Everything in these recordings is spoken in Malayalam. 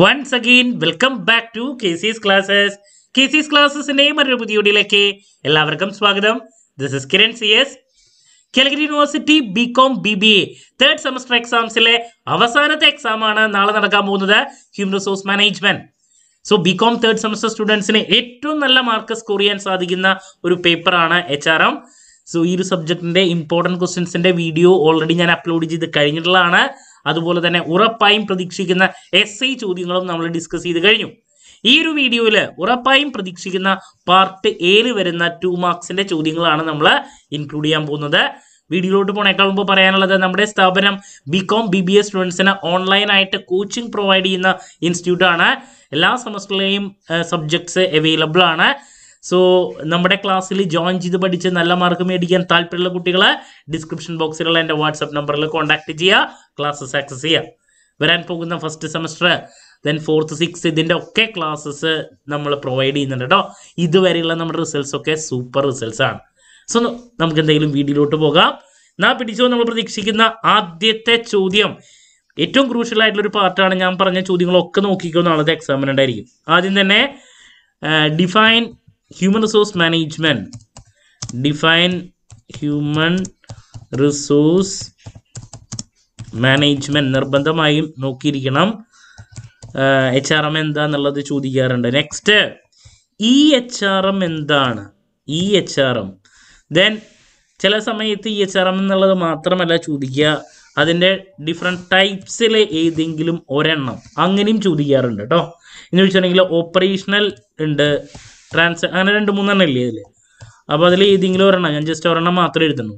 once again welcome back to K C S classes K C S ക്ലാസ്സസിൻ്റെയും മറ്റൊരു പുതിയോടിയിലേക്ക് എല്ലാവർക്കും സ്വാഗതം this is Kiran C S Calicut university B com B B A third semester എക്സാംസിലെ അവസാനത്തെ എക്സാമാണ് നാളെ നടക്കാൻ പോകുന്നത് human resource management so B com third semester സ്റ്റുഡൻസിന് ഏറ്റവും നല്ല മാർക്ക് സ്കോർ ചെയ്യാൻ സാധിക്കുന്ന ഒരു പേപ്പറാണ് എച്ച് ആർ എം സോ ഈ ഒരു സബ്ജക്റ്റിന്റെ ഇമ്പോർട്ടൻറ്റ് ക്വസ്റ്റ്യൻസിന്റെ വീഡിയോ ഓൾറെഡി ഞാൻ അപ്ലോഡ് ചെയ്ത് കഴിഞ്ഞിട്ടുള്ളതാണ് അതുപോലെ തന്നെ ഉറപ്പായും പ്രതീക്ഷിക്കുന്ന എസ് ചോദ്യങ്ങളും നമ്മൾ ഡിസ്കസ് ചെയ്ത് കഴിഞ്ഞു ഈ ഒരു വീഡിയോയിൽ ഉറപ്പായും പ്രതീക്ഷിക്കുന്ന പാർട്ട് ഏഴ് വരുന്ന ടു മാർക്സിന്റെ ചോദ്യങ്ങളാണ് നമ്മൾ ഇൻക്ലൂഡ് ചെയ്യാൻ പോകുന്നത് വീഡിയോയിലോട്ട് പോണേക്കാൾ മുമ്പ് പറയാനുള്ളത് നമ്മുടെ സ്ഥാപനം ബികോം ബി ബി എസ് സ്റ്റുഡൻസിന് ഓൺലൈനായിട്ട് കോച്ചിങ് പ്രൊവൈഡ് ചെയ്യുന്ന ഇൻസ്റ്റിറ്റ്യൂട്ടാണ് എല്ലാ സെമസ്റ്ററിലെയും സബ്ജക്ട്സ് അവൈലബിൾ ആണ് സോ നമ്മുടെ ക്ലാസ്സിൽ ജോയിൻ ചെയ്ത് പഠിച്ച് നല്ല മാർക്ക് മേടിക്കാൻ താല്പര്യമുള്ള കുട്ടികളെ ഡിസ്ക്രിപ്ഷൻ ബോക്സിലുള്ള എൻ്റെ വാട്സപ്പ് നമ്പറിൽ കോൺടാക്ട് ചെയ്യുക ക്ലാസ്സസ് ആക്സസ് ചെയ്യുക വരാൻ പോകുന്ന first semester then fourth six ഇതിൻ്റെ ഒക്കെ ക്ലാസ്സസ് നമ്മൾ പ്രൊവൈഡ് ചെയ്യുന്നുണ്ട് കേട്ടോ ഇതുവരെയുള്ള നമ്മുടെ റിസൾട്ട്സ് ഒക്കെ സൂപ്പർ റിസൾട്ട്സ് ആണ് സോ നമുക്ക് എന്തെങ്കിലും വീഡിയോയിലോട്ട് പോകാം നാം പിടിച്ചോ നമ്മൾ പ്രതീക്ഷിക്കുന്ന ആദ്യത്തെ ചോദ്യം ഏറ്റവും ക്രൂഷ്യൽ ആയിട്ടുള്ള ഒരു പാർട്ടാണ് ഞാൻ പറഞ്ഞ ചോദ്യങ്ങളൊക്കെ നോക്കിക്കോ നാളത്തെ എക്സാമിനുണ്ടായിരിക്കും ആദ്യം തന്നെ define human resource management define human resource management നിർബന്ധമായും നോക്കിയിരിക്കണം എച്ച് ആർ എം എന്താന്നുള്ളത് ചോദിക്കാറുണ്ട് next E H R M എന്താണ് E H R M then ചില സമയത്ത് ഇ എച്ച് ആർ എം എന്നുള്ളത് മാത്രമല്ല ചോദിക്കുക അതിൻ്റെ ഡിഫറെൻറ്റ് ടൈപ്സിലെ ഏതെങ്കിലും ഒരെണ്ണം അങ്ങനെയും ചോദിക്കാറുണ്ട് കേട്ടോ എന്ന് വെച്ചിട്ടുണ്ടെങ്കിൽ ഓപ്പറേഷണൽ ഉണ്ട് ട്രാൻസ് അങ്ങനെ രണ്ട് മൂന്നെണ്ണം ഇല്ലേ ഇതിൽ അപ്പോൾ അതിൽ ഏതെങ്കിലും ഒരെണ്ണം ഞാൻ ജസ്റ്റ് ഒരെണ്ണം മാത്രമേ എഴുതുന്നു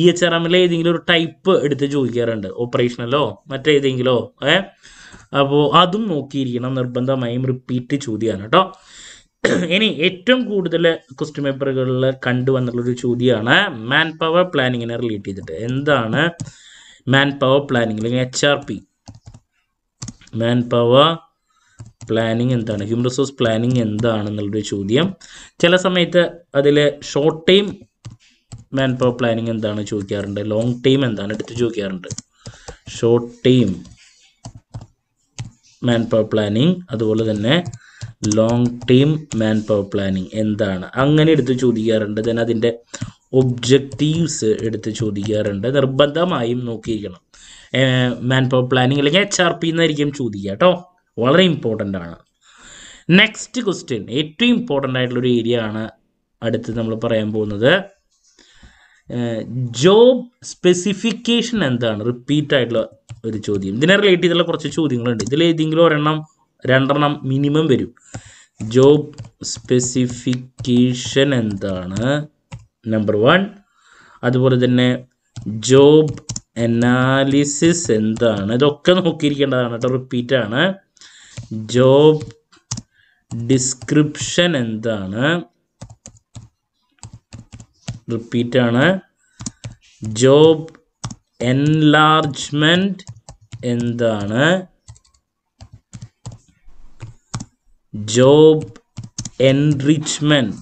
ഇ എച്ച് ആർ എമ്മിലെ ഏതെങ്കിലും ഒരു ടൈപ്പ് എടുത്ത് ചോദിക്കാറുണ്ട് ഓപ്പറേഷനലോ മറ്റേതെങ്കിലോ ഏ അപ്പോൾ അതും നോക്കിയിരിക്കണം നിർബന്ധമായും റിപ്പീറ്റ് ചോദ്യമാണ് കേട്ടോ ഇനി ഏറ്റവും കൂടുതൽ ക്വസ്റ്റ്യൻ പേപ്പറുകളിൽ കണ്ടുവന്നിട്ടുള്ളൊരു ചോദ്യമാണ് മാൻ പവർ പ്ലാനിങ്ങിനെ റിലേറ്റ് ചെയ്തിട്ട് എന്താണ് മാൻ പവർ പ്ലാനിങ് അല്ലെങ്കിൽ H R P manpower planning എന്താണ് ഹ്യൂമൻ റിസോഴ്സ് പ്ലാനിങ് എന്താണെന്നുള്ളൊരു ചോദ്യം ചില സമയത്ത് അതിൽ short time manpower planning എന്താണ് ചോദിക്കാറുണ്ട് ലോങ് ടൈം എന്താണ് എടുത്ത് ചോദിക്കാറുണ്ട് short time manpower planning അതുപോലെ തന്നെ long time manpower planning എന്താണ് അങ്ങനെ എടുത്ത് ചോദിക്കാറുണ്ട് ദെൻ അതിൻ്റെ ഒബ്ജക്റ്റീവ്സ് എടുത്ത് ചോദിക്കാറുണ്ട് നിർബന്ധമായും നോക്കിയിരിക്കണം മാൻ പവർ പ്ലാനിങ് അല്ലെങ്കിൽ എച്ച് ആർ പി എന്നായിരിക്കും ചോദിക്കുക കേട്ടോ വളരെ ഇമ്പോർട്ടൻ്റ് ആണ് നെക്സ്റ്റ് ക്വസ്റ്റ്യൻ ഏറ്റവും ഇമ്പോർട്ടൻ്റ് ആയിട്ടുള്ളൊരു ഏരിയ ആണ് അടുത്ത് നമ്മൾ പറയാൻ പോകുന്നത് ജോബ് സ്പെസിഫിക്കേഷൻ എന്താണ് റിപ്പീറ്റ് ആയിട്ടുള്ള ഒരു ചോദ്യം ഇതിനെ റിലേറ്റ് ചെയ്തിട്ടുള്ള കുറച്ച് ചോദ്യങ്ങളുണ്ട് ഇതിൽ ഏതെങ്കിലും ഒരെണ്ണം രണ്ടെണ്ണം മിനിമം വരും ജോബ് സ്പെസിഫിക്കേഷൻ എന്താണ് നമ്പർ വൺ അതുപോലെ തന്നെ ജോബ് അനാലിസിസ് എന്താണ് ഇതൊക്കെ നോക്കിയിരിക്കേണ്ടതാണ് കേട്ടോ റിപ്പീറ്റ് ആണ് ജോബ് ഡിസ്ക്രിപ്ഷൻ എന്താണ് റിപ്പീറ്റ് ആണ് ജോബ് എൻലാർജ്മെന്റ് എന്താണ് ജോബ് എൻറിച്ച്മെന്റ്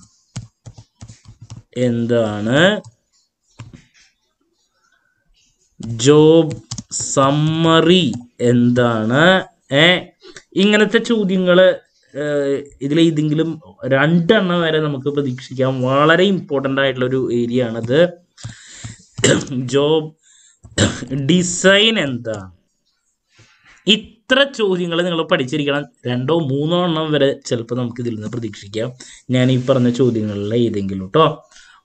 എന്താണ് ജോബ് സമ്മറി എന്താണ് ഏ ഇങ്ങനത്തെ ചോദ്യങ്ങൾ ഇതിലേതെങ്കിലും രണ്ടെണ്ണം വരെ നമുക്ക് പ്രതീക്ഷിക്കാം വളരെ ഇമ്പോർട്ടൻ്റ് ആയിട്ടുള്ള ഒരു ഏരിയ ആണത് ജോബ് ഡിസൈൻ എന്താണ് ഇത്ര ചോദ്യങ്ങൾ നിങ്ങൾ പഠിച്ചിരിക്കണം രണ്ടോ മൂന്നോ എണ്ണം വരെ ചിലപ്പോൾ നമുക്ക് ഇതിൽ നിന്ന് പ്രതീക്ഷിക്കാം ഞാൻ ഈ പറഞ്ഞ ചോദ്യങ്ങളിൽ ഏതെങ്കിലും കേട്ടോ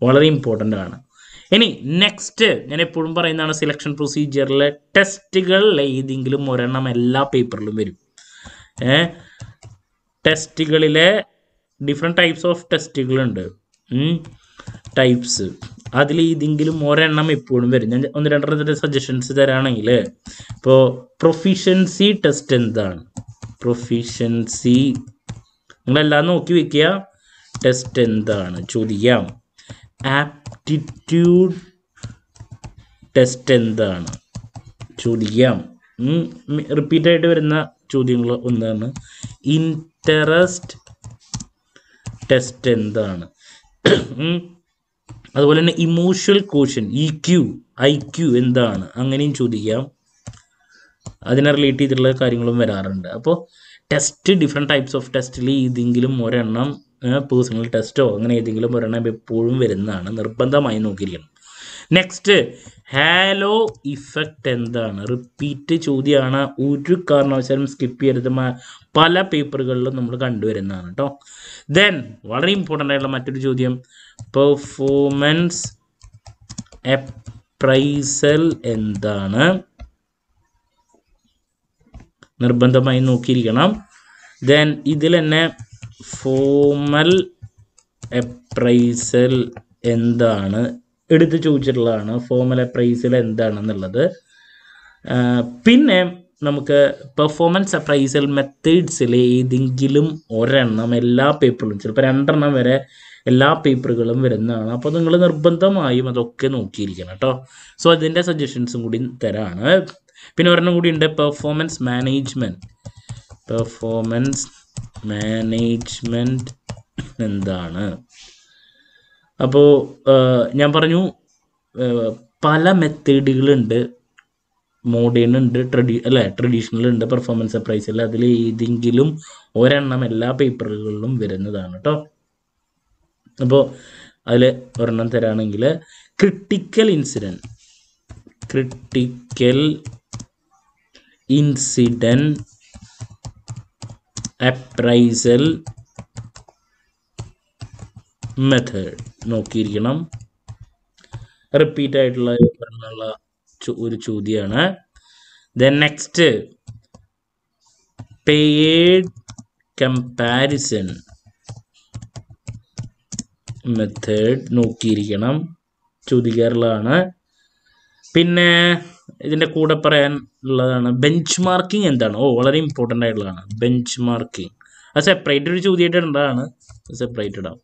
വളരെ ഇമ്പോർട്ടൻ്റ് ആണ് ഇനി നെക്സ്റ്റ് ഞാൻ എപ്പോഴും പറയുന്നതാണ് സെലക്ഷൻ പ്രൊസീജിയറിലെ ടെസ്റ്റുകളിൽ ഏതെങ്കിലും ഒരെണ്ണം എല്ലാ പേപ്പറിലും വരും ടെസ്റ്റുകളിലെ ഡിഫറെൻറ്റ് ടൈപ്സ് ഓഫ് ടെസ്റ്റുകളുണ്ട് ടൈപ്സ് അതിൽ ഇതെങ്കിലും ഒരെണ്ണം എപ്പോഴും വരും ഞാൻ ഒന്ന് രണ്ടെണ്ണത്തിൻ്റെ സജഷൻസ് തരാണെങ്കിൽ ഇപ്പോൾ പ്രൊഫിഷ്യൻസി ടെസ്റ്റ് എന്താണ് പ്രൊഫിഷ്യൻസി നിങ്ങളെല്ലാം നോക്കി വെക്കുക ടെസ്റ്റ് എന്താണ് ചോദിക്കാം ആപ്റ്റിറ്റ്യൂഡ് ടെസ്റ്റ് എന്താണ് ചോദിക്കാം റിപ്പീറ്റായിട്ട് വരുന്ന ചോദ്യങ്ങൾ ഒന്നാണ് ഇൻറ്ററസ്റ്റ് ടെസ്റ്റ് എന്താണ് അതുപോലെ തന്നെ emotional quotient E Q I Q എന്താണ് അങ്ങനെയും ചോദിക്കാം അതിനെ റിലേറ്റ് ചെയ്തിട്ടുള്ള കാര്യങ്ങളും വരാറുണ്ട് അപ്പോൾ ടെസ്റ്റ് ഡിഫറെൻറ്റ് ടൈപ്സ് ഓഫ് ടെസ്റ്റിൽ ഏതെങ്കിലും ഒരെണ്ണം പേഴ്സണൽ ടെസ്റ്റോ അങ്ങനെ ഏതെങ്കിലും ഒരെണ്ണം എപ്പോഴും വരുന്നതാണ് നിർബന്ധമായി നോക്കിയിരിക്കണം നെക്സ്റ്റ് ഹാലോ ഇഫക്റ്റ് എന്താണ് റിപ്പീറ്റ് ചോദ്യമാണ് ഒരു കാരണവശാലും സ്കിപ്പ് ചെയ്യരുത് പല പേപ്പറുകളിലും നമ്മൾ കണ്ടുവരുന്നതാണ് കേട്ടോ ദെൻ വളരെ ഇമ്പോർട്ടൻ്റ് ആയിട്ടുള്ള മറ്റൊരു ചോദ്യം പെർഫോമൻസ് അപ്രൈസൽ എന്താണ് നിർബന്ധമായി നോക്കിയിരിക്കണം ദെൻ ഇതിൽ തന്നെ ഫോമൽ അപ്രൈസൽ എന്താണ് എടുത്ത് ചോദിച്ചിട്ടുള്ളതാണ് ഫോർമുല പ്രൈസിൽ എന്താണെന്നുള്ളത് പിന്നെ നമുക്ക് പെർഫോമൻസ് അപ്രൈസൽ മെത്തേഡ്സിൽ ഏതെങ്കിലും ഒരെണ്ണം എല്ലാ പേപ്പറിലും ചിലപ്പോൾ രണ്ടെണ്ണം വരെ എല്ലാ പേപ്പറുകളും വരുന്നതാണ് അപ്പോൾ നിങ്ങൾ നിർബന്ധമായും അതൊക്കെ നോക്കിയിരിക്കണം കേട്ടോ സോ അതിൻ്റെ സജഷൻസും കൂടി തരാണ് പിന്നെ ഒരെണ്ണം കൂടി ഉണ്ട് പെർഫോമൻസ് മാനേജ്മെൻറ്റ് പെർഫോമൻസ് മാനേജ്മെൻറ്റ് എന്താണ് അപ്പോൾ ഞാൻ പറഞ്ഞു പല മെത്തേഡുകളുണ്ട് മോഡേൺ ഉണ്ട് ട്രഡി അല്ല ട്രഡീഷണൽ ഉണ്ട് പെർഫോമൻസ് അല്ല അതിൽ ഏതെങ്കിലും ഒരെണ്ണം എല്ലാ പേപ്പറുകളിലും വരുന്നതാണ് കേട്ടോ അപ്പോൾ അതിൽ ഒരെണ്ണം തരാണെങ്കിൽ critical incident critical incident appraisal method നോക്കിയിരിക്കണം റിപ്പീറ്റ് ആയിട്ടുള്ള ഒരു ചോദ്യമാണ് the next paired comparison method നോക്കിയിരിക്കണം ചോദിക്കാറുള്ളതാണ് പിന്നെ ഇതിൻ്റെ കൂടെ പറയാൻ ഉള്ളതാണ് ബെഞ്ച് മാർക്കിംഗ് എന്താണ് ഓ വളരെ ഇമ്പോർട്ടൻ്റ് ആയിട്ടുള്ളതാണ് ബെഞ്ച് മാർക്കിംഗ് അത് സെപ്പറേറ്റ് ഒരു ചോദ്യമായിട്ട് ഉണ്ടാണ് സെപ്പറേറ്റ് ഇടാം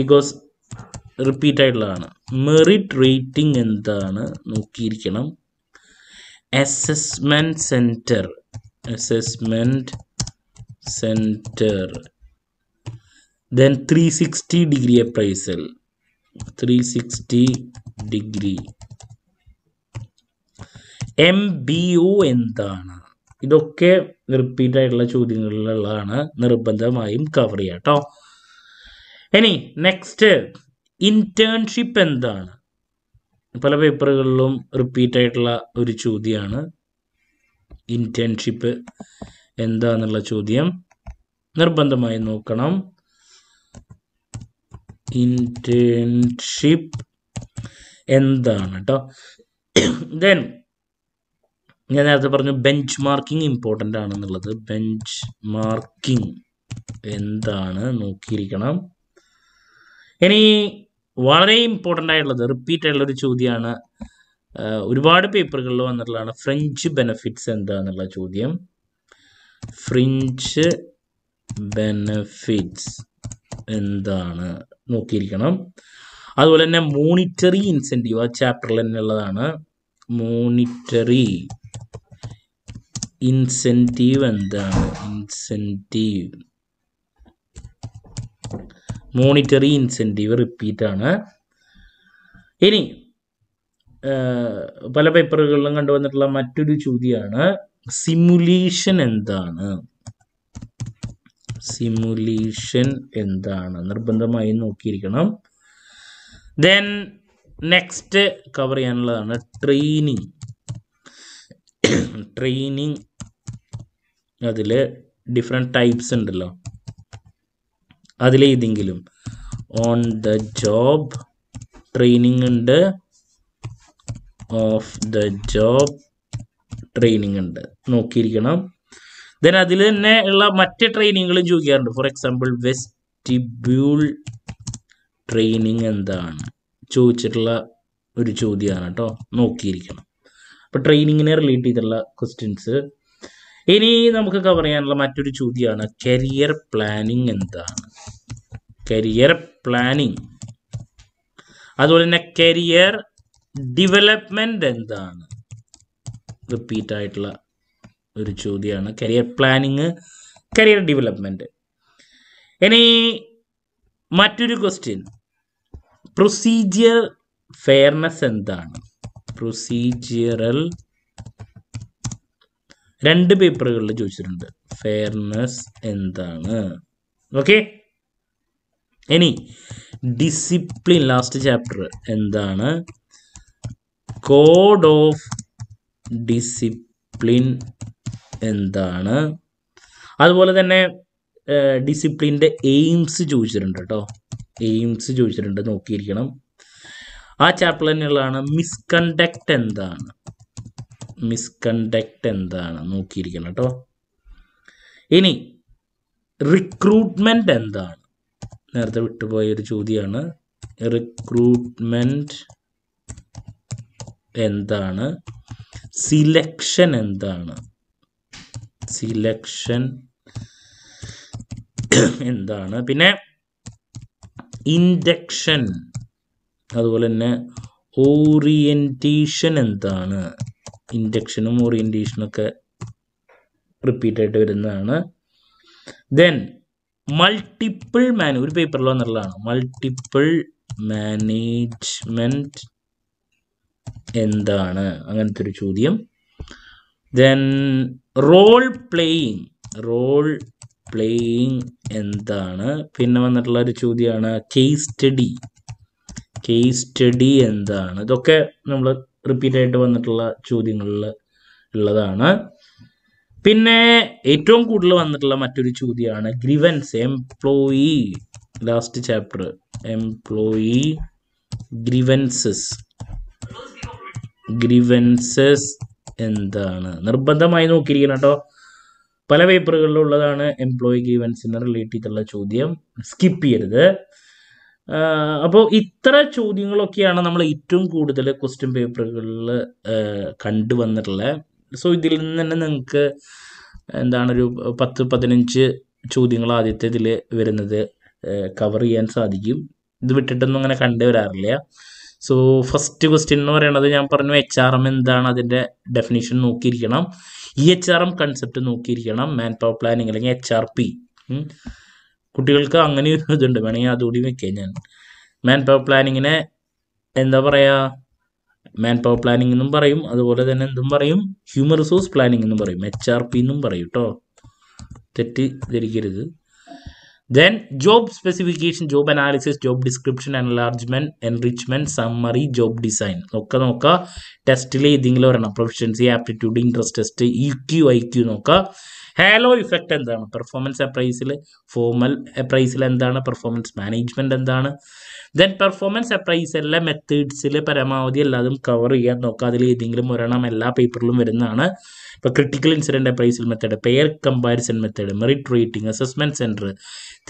ബിക്കോസ് റിപ്പീറ്റ് ആയിട്ടുള്ളതാണ് മെറിറ്റ് റേറ്റിംഗ് എന്താണ് നോക്കിയിരിക്കണം assessment centre assessment centre then three sixty degree appraisal three sixty degree M B O എന്താണ് ഇതൊക്കെ റിപ്പീറ്റ് ആയിട്ടുള്ള ചോദ്യങ്ങളിലുള്ളതാണ് നിർബന്ധമായും കവർ ചെയ്യാം കേട്ടോ ഇനി നെക്സ്റ്റ് ഇന്റേൺഷിപ്പ് എന്താണ് പല പേപ്പറുകളിലും റിപ്പീറ്റ് ആയിട്ടുള്ള ഒരു ചോദ്യമാണ് ഇന്റേൺഷിപ്പ് എന്താന്നുള്ള ചോദ്യം നിർബന്ധമായി നോക്കണം ഇന്റേൺഷിപ്പ് എന്താണ് കേട്ടോ ദെൻ ഞാൻ നേരത്തെ പറഞ്ഞു ബെഞ്ച് മാർക്കിംഗ് ഇമ്പോർട്ടൻ്റ് ആണെന്നുള്ളത് ബെഞ്ച് മാർക്കിംഗ് എന്താണ് നോക്കിയിരിക്കണം ഇനി വളരെ ഇമ്പോർട്ടൻ്റ് ആയിട്ടുള്ളത് റിപ്പീറ്റ് ആയിട്ടുള്ള ഒരു ചോദ്യമാണ് ഒരുപാട് പേപ്പറുകളിൽ വന്നിട്ടുള്ളതാണ് ഫ്രഞ്ച് ബെനഫിറ്റ്സ് എന്താന്നുള്ള ചോദ്യം ഫ്രിഞ്ച് ബെനഫിറ്റ്സ് എന്താണ് നോക്കിയിരിക്കണം അതുപോലെ തന്നെ മോണിറ്ററി ഇൻസെൻറ്റീവ് ആ ചാപ്റ്ററിൽ തന്നെ ഉള്ളതാണ് മോണിറ്ററി ഇൻസെൻറ്റീവ് എന്താണ് ഇൻസെൻറ്റീവ് മോണിറ്ററി ഇൻസെൻറ്റീവ് റിപ്പീറ്റാണ് ഇനി പല പേപ്പറുകളിലും കണ്ടുവന്നിട്ടുള്ള മറ്റൊരു ചോദ്യമാണ് സിമുലേഷൻ എന്താണ് സിമുലേഷൻ എന്താണ് നിർബന്ധമായും നോക്കിയിരിക്കണം ദെൻ നെക്സ്റ്റ് കവർ ചെയ്യാനുള്ളതാണ് ട്രെയിനിങ് ട്രെയിനിങ് അതിൽ ഡിഫറെൻറ്റ് ടൈപ്സ് ഉണ്ടല്ലോ അതിലെ ഓൺ ദ ജോബ് ട്രെയിനിങ് ഉണ്ട് ഓഫ് ദ ജോബ് ട്രെയിനിങ് ഉണ്ട് നോക്കിയിരിക്കണം ദെൻ അതിൽ തന്നെ ഉള്ള മറ്റ് ട്രെയിനിങ്ങുകളും ചോദിക്കാറുണ്ട് ഫോർ എക്സാമ്പിൾ വെസ്റ്റിബ്യൂൾ ട്രെയിനിങ് എന്താണ് ചോദിച്ചിട്ടുള്ള ഒരു ചോദ്യമാണ് കേട്ടോ നോക്കിയിരിക്കണം അപ്പോൾ ട്രെയിനിങ്ങിനെ റിലേറ്റ് ചെയ്തിട്ടുള്ള ക്വസ്റ്റ്യൻസ് ഇനി നമുക്ക് കവർ ചെയ്യാനുള്ള മറ്റൊരു ചോദ്യമാണ് കരിയർ പ്ലാനിങ് എന്താണ് കരിയർ പ്ലാനിങ് അതുപോലെ തന്നെ കരിയർ ഡെവലപ്മെന്റ് എന്താണ് റിപ്പീറ്റ് ആയിട്ടുള്ള ഒരു ചോദ്യമാണ് കരിയർ പ്ലാനിങ് കരിയർ ഡെവലപ്മെന്റ് ഇനി മറ്റൊരു ക്വസ്റ്റ്യൻ പ്രൊസീജിയർ ഫെയർനെസ് എന്താണ് പ്രൊസീജിയറൽ രണ്ട് പേപ്പറുകളിൽ ചോദിച്ചിട്ടുണ്ട് ഫെയർനെസ് എന്താണ് ഓക്കെ ഇനി ഡിസിപ്ലിൻ ലാസ്റ്റ് ചാപ്റ്റർ എന്താണ് കോഡ് ഓഫ് ഡിസിപ്ലിൻ എന്താണ് അതുപോലെ തന്നെ ഡിസിപ്ലിൻ്റെ എയിംസ് ചോദിച്ചിട്ടുണ്ട് കേട്ടോ എയിംസ് ചോദിച്ചിട്ടുണ്ട് നോക്കിയിരിക്കണം ആ ചാപ്റ്റർ തന്നെയുള്ളതാണ് മിസ്കണ്ടക്ട് എന്താണ് മിസ്കണ്ടക്ട് എന്താണ് നോക്കിയിരിക്കണം കേട്ടോ ഇനി റിക്രൂട്ട്മെന്റ് എന്താണ് നേരത്തെ വിട്ടുപോയ ഒരു ചോദ്യമാണ് റിക്രൂട്ട്മെന്റ് എന്താണ് സിലക്ഷൻ എന്താണ് സിലക്ഷൻ എന്താണ് പിന്നെ ഇൻഡക്ഷൻ അതുപോലെ തന്നെ ഓറിയൻറ്റേഷൻ എന്താണ് ഇൻഡക്ഷനും ഓറിയൻറ്റേഷനും ഒക്കെ റിപ്പീറ്റ് ആയിട്ട് വരുന്നതാണ് ദെൻ മൾട്ടിപ്പിൾ man ഒരു പേപ്പറിൽ വന്നിട്ടുള്ളതാണ് മൾട്ടിപ്പിൾ മാനേജ്മെൻറ്റ് എന്താണ് അങ്ങനത്തെ ഒരു ചോദ്യം then role playing role playing എന്താണ് പിന്നെ വന്നിട്ടുള്ള ഒരു ചോദ്യമാണ് കേസ് സ്റ്റഡി കേസ് സ്റ്റഡി എന്താണ് ഇതൊക്കെ നമ്മൾ റിപ്പീറ്റ് ആയിട്ട് വന്നിട്ടുള്ള ചോദ്യങ്ങളിൽ ഉള്ളതാണ് പിന്നെ ഏറ്റവും കൂടുതൽ വന്നിട്ടുള്ള മറ്റൊരു ചോദ്യമാണ് grievance employee last chapter employee grievances grievances എന്താണ് നിർബന്ധമായി നോക്കിയിരിക്കണം കേട്ടോ പല പേപ്പറുകളിലുള്ളതാണ് എംപ്ലോയി ഗ്രീവൻസിനെ റിലേറ്റ് ചെയ്തിട്ടുള്ള ചോദ്യം സ്കിപ്പ് ചെയ്യരുത് അപ്പോൾ ഇത്ര ചോദ്യങ്ങളൊക്കെയാണ് നമ്മൾ ഏറ്റവും കൂടുതൽ ക്വസ്റ്റ്യൻ പേപ്പറുകളിൽ കണ്ടുവന്നിട്ടുള്ളത് സോ ഇതിൽ നിന്ന് തന്നെ നിങ്ങൾക്ക് എന്താണ് ഒരു പത്ത് പതിനഞ്ച് ചോദ്യങ്ങൾ ആദ്യത്തെ ഇതിൽ വരുന്നത് കവർ ചെയ്യാൻ സാധിക്കും ഇത് വിട്ടിട്ടൊന്നും അങ്ങനെ കണ്ടു വരാറില്ല സോ ഫസ്റ്റ് ക്വസ്റ്റ്യൻ എന്ന് പറയുന്നത് ഞാൻ പറഞ്ഞു എച്ച് ആർ എം എന്താണ് അതിൻ്റെ ഡെഫിനേഷൻ നോക്കിയിരിക്കണം E H R M concept നോക്കിയിരിക്കണം മാൻ പവർ പ്ലാനിങ് അല്ലെങ്കിൽ എച്ച് ആർ പി കുട്ടികൾക്ക് അങ്ങനെ ഒരു ഇതുണ്ട് വേണമെങ്കിൽ അതുകൂടി വെക്കാം ഞാൻ മാൻ പവർ പ്ലാനിങ്ങിനെ എന്താ പറയുക മാൻ പവർ പ്ലാനിംഗ് എന്നും പറയും അതുപോലെ തന്നെ എന്തും പറയും ഹ്യൂമൻ റിസോഴ്സ് പ്ലാനിംഗ് എന്നും പറയും എച്ച് ആർ പി എന്നും പറയും കേട്ടോ തെറ്റി ധരിക്കരുത് then job specification job analysis job description enlargement enrichment summary job design നോക്കുക നോക്കുക ടെസ്റ്റിൽ ഏതെങ്കിലും ഒരെണ്ണം proficiency aptitude interest test E Q I Q നോക്കുക ഹാലോ ഇഫക്റ്റ് എന്താണ് പെർഫോമൻസ് അപ്രൈസിൽ ഫോമൽ അപ്രൈസിൽ എന്താണ് പെർഫോമൻസ് മാനേജ്മെൻറ്റ് എന്താണ് ദെൻ പെർഫോമൻസ് അപ്രൈസ് എല്ലാ മെത്തേഡ്സിൽ പരമാവധി എല്ലാതും കവർ ചെയ്യാൻ നോക്കുക അതിൽ ഏതെങ്കിലും ഒരെണ്ണം എല്ലാ പേപ്പറിലും വരുന്നതാണ് ഇപ്പോൾ critical incident appraisal method pair comparison method merit rating assessment centre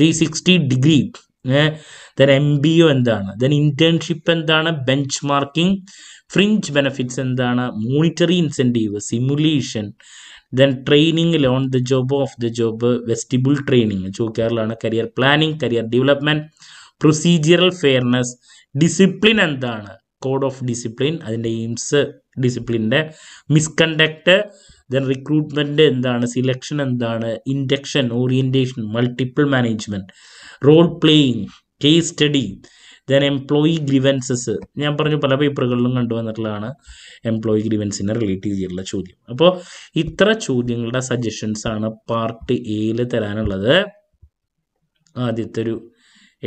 three sixty degree then M B O എന്താണ് ദെൻ ഇന്റേൺഷിപ്പ് എന്താണ് ബെഞ്ച് മാർക്കിംഗ് ഫ്രിഞ്ച് ബെനഫിറ്റ്സ് എന്താണ് monetary incentive simulation then training on the job off the job vestibule training ചോദിക്കാറുള്ളതാണ് career planning career development procedural fairness discipline എന്താണ് കോഡ് ഓഫ് ഡിസിപ്ലിൻ അതിൻ്റെ എയിംസ് ഡിസിപ്ലിൻ്റെ മിസ്കണ്ടക്ട് ദെൻ റിക്രൂട്ട്മെൻ്റ് എന്താണ് സിലക്ഷൻ എന്താണ് induction orientation multiple management role playing case study then employee grievances ഞാൻ പറഞ്ഞു പല പേപ്പറുകളിലും കണ്ടുവന്നിട്ടുള്ളതാണ് എംപ്ലോയി ഗ്രീവൻസിനെ റിലേറ്റ് ചെയ്തിട്ടുള്ള ചോദ്യം അപ്പോൾ ഇത്ര ചോദ്യങ്ങളുടെ സജഷൻസ് ആണ് പാർട്ട് എയിൽ തരാനുള്ളത് ആദ്യത്തെ ഒരു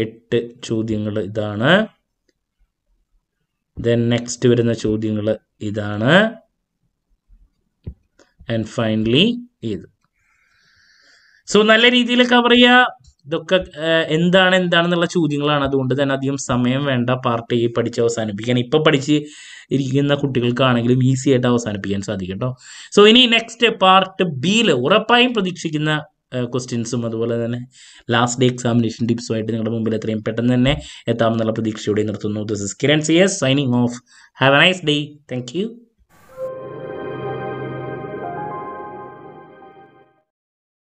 എട്ട് ചോദ്യങ്ങൾ ഇതാണ് ദെൻ നെക്സ്റ്റ് വരുന്ന ചോദ്യങ്ങൾ ഇതാണ് ആൻഡ് ഫൈനലി ഇത് സോ നല്ല രീതിയിൽ കവർ ചെയ്യുക ഇതൊക്കെ എന്താണ് എന്താണെന്നുള്ള ചോദ്യങ്ങളാണ് അതുകൊണ്ട് തന്നെ അധികം സമയം വേണ്ട പാർട്ട് പഠിച്ച് അവസാനിപ്പിക്കാൻ ഇപ്പം പഠിച്ച് ഇരിക്കുന്ന കുട്ടികൾക്കാണെങ്കിലും ഈസി ആയിട്ട് അവസാനിപ്പിക്കാൻ സാധിക്കും കേട്ടോ സോ ഇനി നെക്സ്റ്റ് പാർട്ട് ബിയിൽ ഉറപ്പായും പ്രതീക്ഷിക്കുന്ന ക്വസ്റ്റ്യൻസും അതുപോലെ തന്നെ ലാസ്റ്റ് ഡേ എക്സാമിനേഷൻ ടിപ്സുമായിട്ട് നിങ്ങളുടെ മുമ്പിൽ എത്രയും പെട്ടെന്ന് തന്നെ എത്താമെന്നുള്ള പ്രതീക്ഷയോടെ നിർത്തുന്നു this is Kiran C S signing off have a nice day thank U